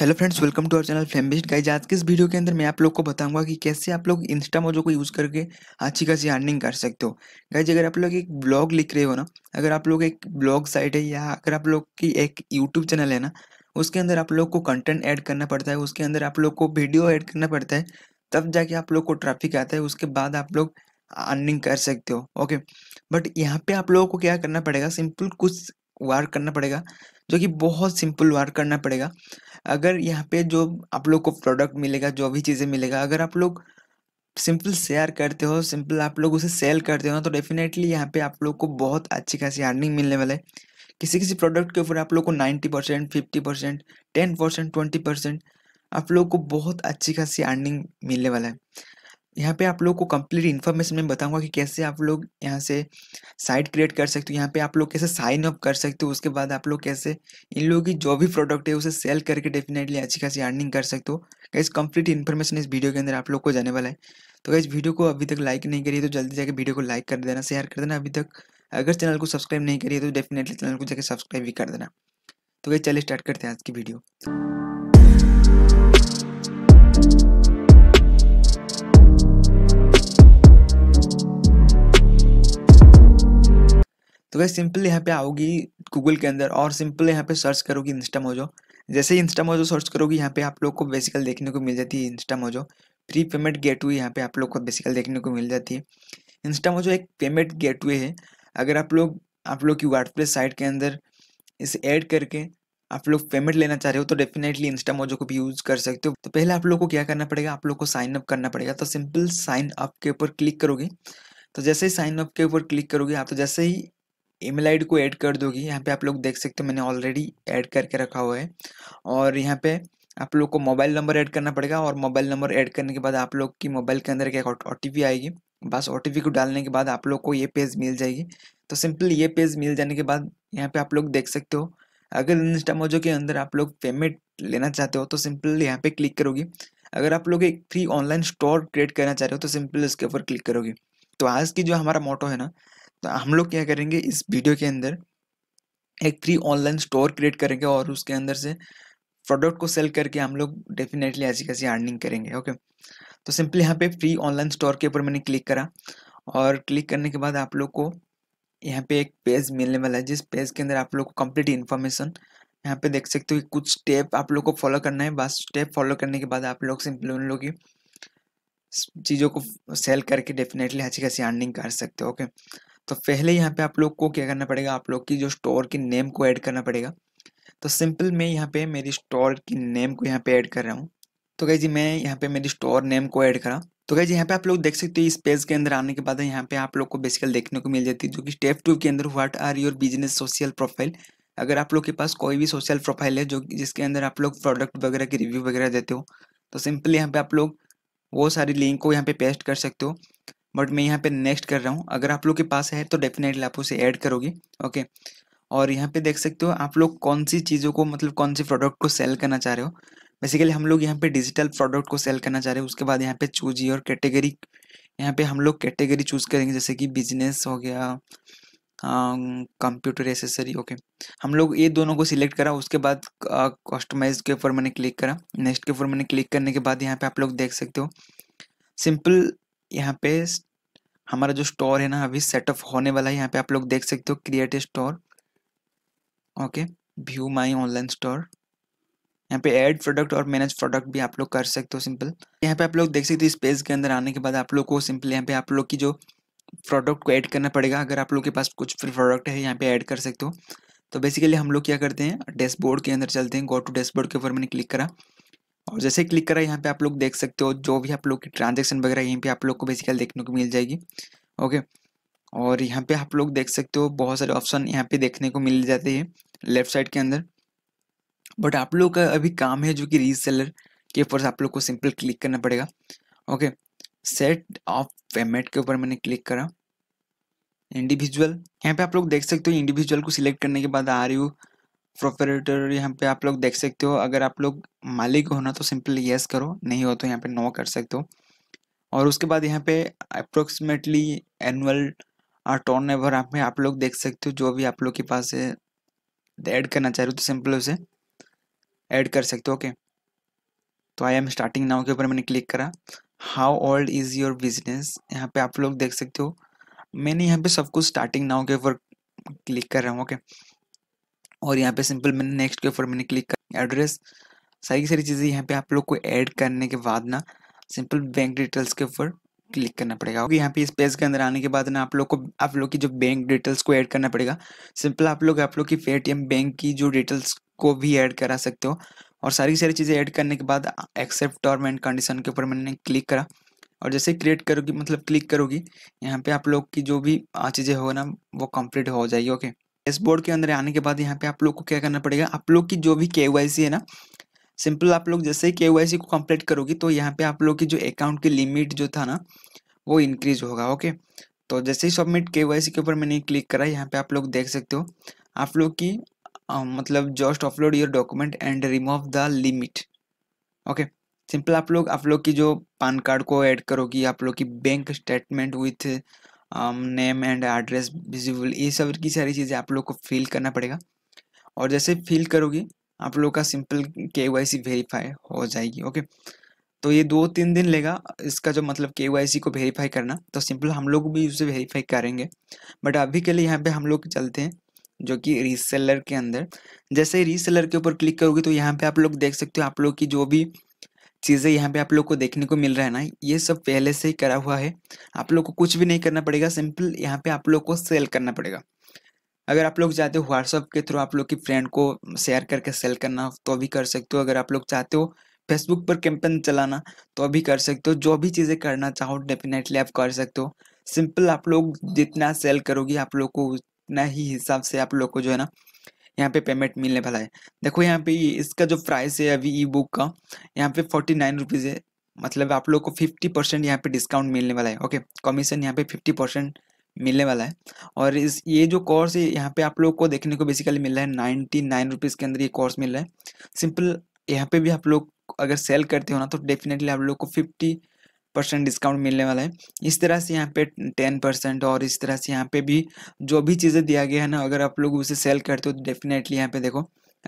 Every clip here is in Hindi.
Hello friends welcome to our channel flame best guys आज के इस वीडियो के अंदर मैं आप लोग को बताऊंगा कि कैसे आप लोग इंस्टा मोजो को यूज़ करके अच्छी खासी अर्निंग कर सकते हो गाइज अगर आप लोग एक ब्लॉग लिख रहे हो ना अगर आप लोग एक ब्लॉग साइट है या अगर आप लोग की एक यूट्यूब चैनल है ना उसके अंदर आप लोग को कंटेंट ऐड करना पड़ता है उसके अंदर आप लोग को वीडियो ऐड करना पड़ता है तब जाके आप लोग को ट्रैफिक आता है उसके बाद आप लोग अर्निंग कर सकते हो ओके बट यहाँ पे आप लोगों को क्या करना पड़ेगा सिंपल कुछ वार करना पड़ेगा जो कि बहुत सिंपल वार करना पड़ेगा अगर यहाँ पे जो आप लोग को प्रोडक्ट मिलेगा जो भी चीज़ें मिलेगा अगर आप लोग सिंपल शेयर करते हो सिंपल आप लोग उसे सेल करते हो तो डेफिनेटली यहाँ पे आप लोग को बहुत अच्छी खासी अर्निंग मिलने वाला है किसी किसी प्रोडक्ट के ऊपर आप लोग को ninety percent fifty percent ten percent twenty percent आप लोग को बहुत अच्छी खासी अर्निंग मिलने वाला है यहाँ पे आप लोग को कम्प्लीट इन्फॉर्मेशन मैं बताऊंगा कि कैसे आप लोग यहाँ से साइट क्रिएट कर सकते हो यहाँ पे आप लोग कैसे साइन अप कर सकते हो उसके बाद आप लोग कैसे इन लोगों की जो भी प्रोडक्ट है उसे सेल करके डेफिनेटली अच्छी खासी अर्निंग कर सकते हो कैसे कम्प्लीट इन्फॉर्मेशन इस वीडियो के अंदर आप लोग को जाने वाला है तो कैसे वीडियो को अभी तक लाइक नहीं करिए तो जल्दी जाकर वीडियो को लाइक कर देना शेयर कर देना अभी तक अगर चैनल को सब्सक्राइब नहीं करिए तो डेफिनेटली चैनल को जाकर सब्सक्राइब भी कर देना तो कैसे चलिए स्टार्ट करते हैं आज की वीडियो तो वह सिंपल यहाँ पे आओगी गूगल के अंदर और सिंपल यहाँ पे सर्च करोगी इंस्टा मोजो जैसे ही इंस्टा मोजो सर्च करोगी यहाँ पे आप लोग को बेसिकल देखने को मिल जाती है Instamojo free payment gateway यहाँ पे आप लोग को बेसिकल देखने को मिल जाती है इंस्टा मोजो एक पेमेंट गेटवे है अगर आप लोग आप लोग की वर्डप्रेस साइट के अंदर इसे ऐड करके आप लोग पेमेंट लेना चाह रहे हो तो डेफिनेटली इंस्टा मोजो को भी यूज़ कर सकते हो तो पहले आप लोग को क्या करना पड़ेगा आप लोग को साइन अप करना पड़ेगा तो सिंपल साइन अप के ऊपर क्लिक करोगे तो जैसे ही साइन अप के ऊपर क्लिक करोगे आप तो जैसे ही ईमेल आईडी को ऐड कर दोगे यहाँ पे आप लोग देख सकते हो मैंने ऑलरेडी ऐड करके रखा हुआ है और यहाँ पे आप लोग को मोबाइल नंबर ऐड करना पड़ेगा और मोबाइल नंबर ऐड करने के बाद आप लोग की मोबाइल के अंदर एक ओ आएगी बस ओ को डालने के बाद आप लोग को ये पेज मिल जाएगी तो सिंपल ये पेज मिल जाने के बाद यहाँ पे आप लोग देख सकते हो अगर इंस्टा मोजो के अंदर आप लोग पेमेंट लेना चाहते हो तो सिंपल यहाँ पे क्लिक करोगे अगर आप लोग एक फ्री ऑनलाइन स्टोर क्रिएट करना चाह रहे हो तो सिंपल इसके ऊपर क्लिक करोगे तो आज की जो हमारा मोटो है ना तो हम लोग क्या करेंगे इस वीडियो के अंदर एक फ्री ऑनलाइन स्टोर क्रिएट करेंगे और उसके अंदर से प्रोडक्ट को सेल करके हम लोग डेफिनेटली ऐसी कैसी अर्निंग करेंगे ओके तो सिंपली यहाँ पे फ्री ऑनलाइन स्टोर के ऊपर मैंने क्लिक करा और क्लिक करने के बाद आप लोग को यहाँ पे एक पेज मिलने वाला है जिस पेज के अंदर आप लोग को कम्प्लीट इन्फॉर्मेशन यहाँ पे देख सकते हो कि कुछ स्टेप आप लोग को फॉलो करना है बस स्टेप फॉलो करने के बाद आप लोग सिंपली उन लोग की चीज़ों को सेल करके डेफिनेटली अच्छी खासी अर्निंग कर सकते हो ओके तो पहले यहाँ पे आप लोग को क्या करना पड़ेगा आप लोग की जो स्टोर की नेम को ऐड करना पड़ेगा तो सिंपल मैं यहाँ पे मेरी स्टोर की नेम को यहाँ पे ऐड कर रहा हूँ तो गई जी मैं यहाँ पे मेरी स्टोर नेम को ऐड करा तो जी यहाँ पे आप लोग देख सकते हो इस पेज के अंदर आने के बाद यहाँ पे आप लोग को बेसिकल देखने को मिल जाती है जो कि स्टेप टू के अंदर what are your business social profile अगर आप लोग के पास कोई भी सोशल प्रोफाइल है जो जिसके अंदर आप लोग प्रोडक्ट वगैरह की रिव्यू वगैरह देते हो तो सिंपली यहाँ पे आप लोग वो सारी लिंक को यहाँ पे पेस्ट कर सकते हो बट मैं यहाँ पे नेक्स्ट कर रहा हूँ अगर आप लोग के पास है तो डेफिनेटली आप उसे ऐड करोगे ओके और यहाँ पे देख सकते हो आप लोग कौन सी चीज़ों को मतलब कौन सी प्रोडक्ट को सेल करना चाह रहे हो बेसिकली हम लोग यहाँ पे डिजिटल प्रोडक्ट को सेल करना चाह रहे हो उसके बाद यहाँ पे चूज योर कैटेगरी यहाँ पे हम लोग कैटेगरी चूज़ करेंगे जैसे कि बिजनेस हो गया कंप्यूटर एसेसरी ओके हम लोग ये दोनों को सिलेक्ट करा उसके बाद कस्टमाइज के ऊपर मैंने क्लिक करा नेक्स्ट के ऊपर मैंने क्लिक करने के बाद यहाँ पे आप लोग देख सकते हो सिंपल यहाँ पे हमारा जो स्टोर है ना अभी सेटअप होने वाला है यहाँ पे आप लोग देख सकते हो create store okay view my online store यहाँ पे ऐड प्रोडक्ट और मैनेज प्रोडक्ट भी आप लोग कर सकते हो सिंपल यहाँ पे आप लोग देख सकते हो स्पेस के अंदर आने के बाद आप लोग को सिंपल यहाँ पे आप लोग की जो प्रोडक्ट को ऐड करना पड़ेगा अगर आप लोग के पास कुछ फ्री प्रोडक्ट है यहाँ पे ऐड कर सकते हो तो बेसिकली हम लोग क्या करते हैं डैशबोर्ड के अंदर चलते हैं गो टू डैशबोर्ड के ऊपर मैंने क्लिक करा और जैसे क्लिक करा यहाँ पे आप लोग देख सकते हो जो भी आप लोग की ट्रांजेक्शन वगैरह यहीं पे आप लोग को बेसिकली देखने को मिल जाएगी ओके और यहाँ पे आप लोग देख सकते हो बहुत सारे ऑप्शन यहाँ पे देखने को मिल जाते हैं लेफ्ट साइड के अंदर बट आप लोग का अभी काम है जो कि रीसेलर के ऊपर आप लोग को सिंपल क्लिक करना पड़ेगा ओके सेट ऑफ पेमेंट के ऊपर मैंने क्लिक करा इंडिविजुअल यहाँ पे आप लोग देख सकते हो इंडिविजुअल को सिलेक्ट करने के बाद आ रही हूँ प्रोपरेटर यहाँ पे आप लोग देख सकते हो अगर आप लोग मालिक होना तो सिंपल येस करो नहीं हो तो यहाँ पे नो कर सकते हो और उसके बाद यहाँ पे अप्रोक्सीमेटली एनुअल टर्न एवर आप में आप लोग देख सकते हो जो भी आप लोग के पास है ऐड करना चाह रहे हो तो सिंपल उसे ऐड कर सकते हो ओके तो आई एम स्टार्टिंग नाउ के ऊपर मैंने क्लिक करा how old is your business यहाँ पे आप लोग देख सकते हो मैंने यहाँ पे सब कुछ स्टार्टिंग नाउ के ऊपर क्लिक कर रहा हूँ ओके okay? और यहाँ पे सिंपल मैंने नेक्स्ट के ऊपर मैंने क्लिक कर एड्रेस सारी सारी चीज़ें यहाँ पे आप लोग को ऐड करने के बाद ना सिंपल बैंक डिटेल्स के ऊपर क्लिक करना पड़ेगा क्योंकि यहाँ पे इस पेज के अंदर आने के बाद ना आप लोग को आप लोग की जो बैंक डिटेल्स को ऐड करना पड़ेगा सिंपल आप लोग आप लोग की पेटीएम बैंक की जो डिटेल्स को भी ऐड करा सकते हो और सारी सारी चीज़ें ऐड करने के बाद एक्सेप्ट टर्म एंड कंडीशन के ऊपर मैंने क्लिक करा और जैसे क्रिएट करोगी मतलब क्लिक करोगी यहाँ पे आप लोग की जो भी चीज़ें हो ना वो कंप्लीट हो जाएगी ओके बोर्ड के अंदर आने के बाद यहाँ पे आप लोग को क्या करना पड़ेगा आप लोग की जो भी के है ना सिंपल आप लोग जैसे ही के को कंप्लीट करोगी तो यहाँ पे आप लोग की जो अकाउंट की लिमिट जो था ना वो इंक्रीज होगा ओके तो जैसे ही सबमिट के के ऊपर मैंने क्लिक करा यहाँ पे आप लोग देख सकते हो आप लोग की आ, मतलब just upload your document and remove the limit okay simple आप लोग आप लोग की जो पान कार्ड को ऐड करोगी आप लोग की bank statement with name and address visible ये सब की सारी चीज़ें आप लोग को फिल करना पड़ेगा और जैसे फिल करोगे आप लोग का सिंपल के वाई सी वेरीफाई हो जाएगी ओके तो ये दो तीन दिन लेगा इसका जो मतलब के वाई सी को वेरीफाई करना तो सिंपल हम लोग भी उसे वेरीफाई करेंगे बट अभी के लिए यहाँ पे हम लोग चलते हैं जो कि रीसेलर के अंदर जैसे रीसेलर के ऊपर क्लिक करोगे तो यहाँ पे आप लोग देख सकते हो आप लोग की जो भी चीज़ें यहाँ पे आप लोग को देखने को मिल रहा है ना ये सब पहले से ही करा हुआ है आप लोग को कुछ भी नहीं करना पड़ेगा सिंपल यहाँ पे आप लोग को सेल करना पड़ेगा अगर आप लोग चाहते हो व्हाट्सअप के थ्रू आप लोग की फ्रेंड को शेयर करके सेल करना तो भी कर सकते हो अगर आप लोग चाहते हो फेसबुक पर कैंपेन चलाना तो भी कर सकते हो जो भी चीज़ें करना चाहो डेफिनेटली आप कर सकते हो सिंपल आप लोग जितना सेल करोगे आप लोग को उतना ही हिसाब से आप लोग को जो है ना यहाँ पे पेमेंट मिलने वाला है देखो यहाँ पे इसका जो प्राइस है अभी ई बुक का यहाँ पे फोर्टी नाइन रुपीज़ है मतलब आप लोग को फिफ्टी परसेंट यहाँ पे डिस्काउंट मिलने वाला है ओके कमीशन यहाँ पे फिफ्टी परसेंट मिलने वाला है और इस ये जो कोर्स है यहाँ पे आप लोग को देखने को बेसिकली मिल रहा है नाइन्टी नाइन रुपीज़ के अंदर ये कोर्स मिल रहा है सिंपल यहाँ पे भी आप लोग अगर सेल करते हो ना तो डेफिनेटली आप लोग को फिफ्टी परसेंट डिस्काउंट मिलने वाला है इस तरह से यहाँ पे टेन परसेंट और इस तरह से यहाँ पे भी जो भी चीज़ें दिया गया है ना अगर आप लोग उसे सेल करते हो तो डेफिनेटली यहाँ पे देखो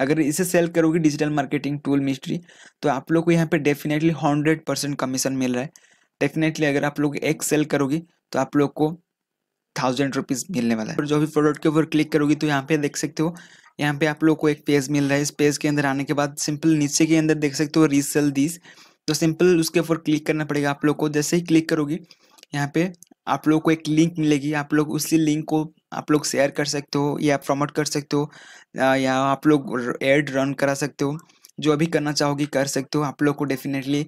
अगर इसे सेल करोगे डिजिटल मार्केटिंग टूल मिस्ट्री तो आप लोग को यहाँ पे डेफिनेटली हंड्रेड परसेंट कमीशन मिल रहा है डेफिनेटली अगर आप लोग एक सेल करोगे तो आप लोग को थाउजेंड रुपीज़ मिलने वाला है और जो भी प्रोडक्ट के ऊपर क्लिक करोगी तो यहाँ पे देख सकते हो यहाँ पे आप लोग को एक पेज मिल रहा है इस पेज के अंदर आने के बाद सिंपल नीचे के अंदर देख सकते हो रीसेल दिस तो सिंपल उसके ऊपर क्लिक करना पड़ेगा आप लोग को जैसे ही क्लिक करोगे यहाँ पे आप लोग को एक लिंक मिलेगी आप लोग उसी लिंक को आप लोग शेयर कर सकते हो या प्रमोट कर सकते हो या आप लोग एड रन करा सकते हो जो अभी करना चाहोगे कर सकते हो आप लोग को डेफिनेटली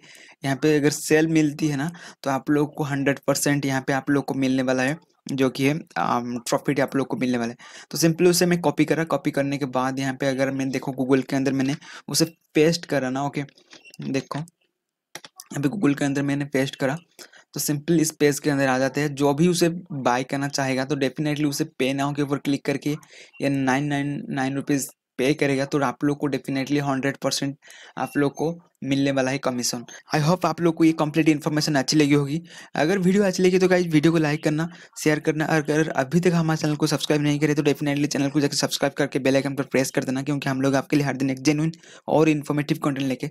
यहाँ पे अगर सेल मिलती है ना तो आप लोग को हंड्रेड परसेंट यहाँ पे आप लोग को मिलने वाला है जो कि है प्रॉफिट आप लोग को मिलने वाला है तो सिंपली उसे मैं कॉपी करा कॉपी करने के बाद यहाँ पे अगर मैं देखो गूगल के अंदर मैंने उसे पेस्ट करा ना ओके देखो अभी गूगल के अंदर मैंने पेस्ट करा तो सिंपल इस पेज के अंदर आ जाते हैं जो भी उसे बाय करना चाहेगा तो डेफिनेटली उसे पे नाउ के ऊपर क्लिक करके या नाइन नाइन नाइन रुपीज़ पे करेगा तो आप लोग को डेफिनेटली हंड्रेड परसेंट आप लोग को मिलने वाला है कमीशन आई होप आप लोग को ये कंप्लीट इन्फॉर्मेशन अच्छी लगी होगी अगर वीडियो अच्छी लगी तो क्या वीडियो को लाइक करना शेयर करना और अगर अभी तक हमारे चैनल को सब्सक्राइब नहीं करे तो डेफिनेटली चैनल को जाकर सब्सक्राइब करके बेलाइकन पर प्रेस कर देना क्योंकि हम लोग आपके लिए हर दिन एक जेनुइन और इन्फॉर्मेटिव कंटेंट लेके